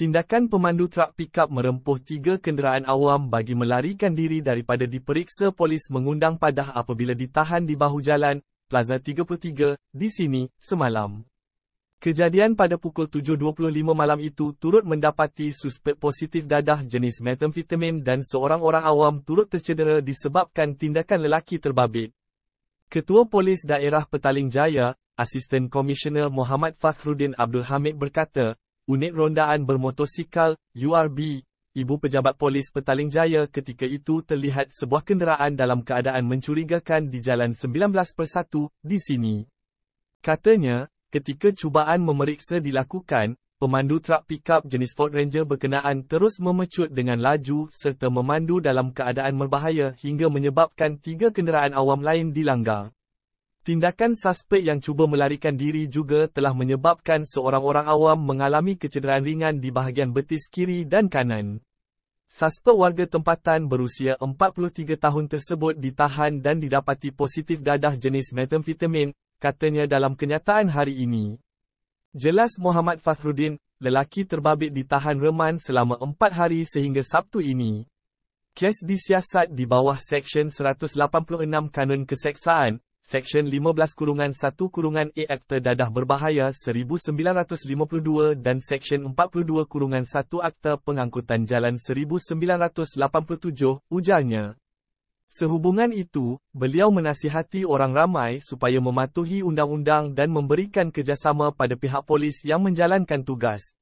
Tindakan pemandu trak pickup merempuh tiga kenderaan awam bagi melarikan diri daripada diperiksa polis mengundang padah apabila ditahan di bahu jalan, Plaza 33, di sini, semalam. Kejadian pada pukul 7.25 malam itu turut mendapati suspek positif dadah jenis metamfetamin dan seorang orang awam turut tercedera disebabkan tindakan lelaki terbabit. Ketua Polis Daerah Petaling Jaya, Asisten Komisioner Muhammad Fakhruddin Abdul Hamid berkata, Unit rondaan bermotosikal, URB, ibu pejabat polis Petaling Jaya ketika itu terlihat sebuah kenderaan dalam keadaan mencurigakan di Jalan 19 Persatu, di sini. Katanya, ketika cubaan memeriksa dilakukan, pemandu trak pickup jenis Ford Ranger berkenaan terus memecut dengan laju serta memandu dalam keadaan berbahaya hingga menyebabkan tiga kenderaan awam lain dilanggar. Tindakan suspek yang cuba melarikan diri juga telah menyebabkan seorang orang awam mengalami kecederaan ringan di bahagian betis kiri dan kanan. Suspek warga tempatan berusia 43 tahun tersebut ditahan dan didapati positif dadah jenis metamfetamin, katanya dalam kenyataan hari ini. Jelas Muhammad Fakhruddin, lelaki terbabit ditahan reman selama 4 hari sehingga Sabtu ini. Kes disiasat di bawah Seksyen 186 Kanun Keseksaan, Seksyen 15 Kurungan 1 Kurungan A e Akta Dadah Berbahaya 1952 dan Seksyen 42 Kurungan 1 Akta Pengangkutan Jalan 1987, ujarnya. Sehubungan itu, beliau menasihati orang ramai supaya mematuhi undang-undang dan memberikan kerjasama pada pihak polis yang menjalankan tugas.